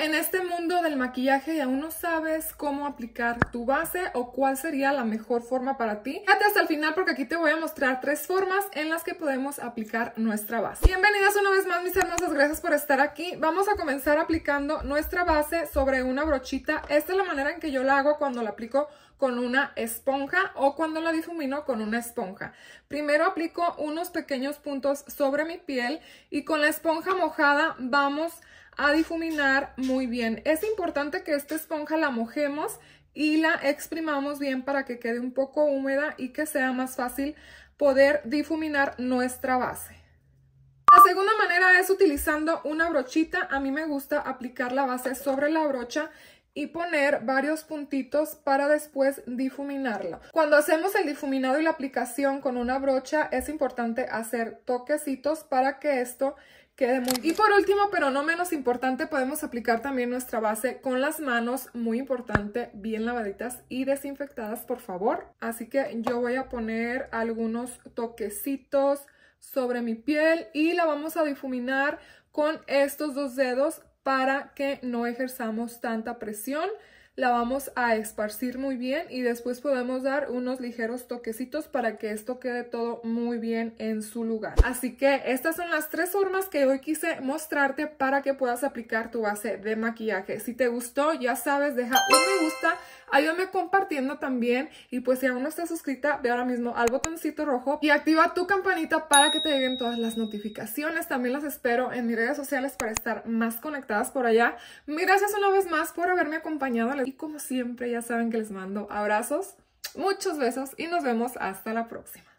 en este mundo del maquillaje y aún no sabes cómo aplicar tu base o cuál sería la mejor forma para ti, quédate hasta el final porque aquí te voy a mostrar tres formas en las que podemos aplicar nuestra base. Bienvenidas una vez más mis hermosas, gracias por estar aquí. Vamos a comenzar aplicando nuestra base sobre una brochita. Esta es la manera en que yo la hago cuando la aplico con una esponja o cuando la difumino con una esponja. Primero aplico unos pequeños puntos sobre mi piel y con la esponja mojada vamos a a difuminar muy bien. Es importante que esta esponja la mojemos y la exprimamos bien para que quede un poco húmeda y que sea más fácil poder difuminar nuestra base. La segunda manera es utilizando una brochita. A mí me gusta aplicar la base sobre la brocha y poner varios puntitos para después difuminarla. Cuando hacemos el difuminado y la aplicación con una brocha es importante hacer toquecitos para que esto quede muy Y por último, pero no menos importante, podemos aplicar también nuestra base con las manos, muy importante, bien lavaditas y desinfectadas, por favor. Así que yo voy a poner algunos toquecitos sobre mi piel y la vamos a difuminar con estos dos dedos para que no ejerzamos tanta presión la vamos a esparcir muy bien y después podemos dar unos ligeros toquecitos para que esto quede todo muy bien en su lugar. Así que estas son las tres formas que hoy quise mostrarte para que puedas aplicar tu base de maquillaje. Si te gustó, ya sabes, deja un me gusta, ayúdame compartiendo también y pues si aún no estás suscrita, ve ahora mismo al botoncito rojo y activa tu campanita para que te lleguen todas las notificaciones. También las espero en mis redes sociales para estar más conectadas por allá. gracias una vez más por haberme acompañado y como siempre ya saben que les mando abrazos, muchos besos y nos vemos hasta la próxima.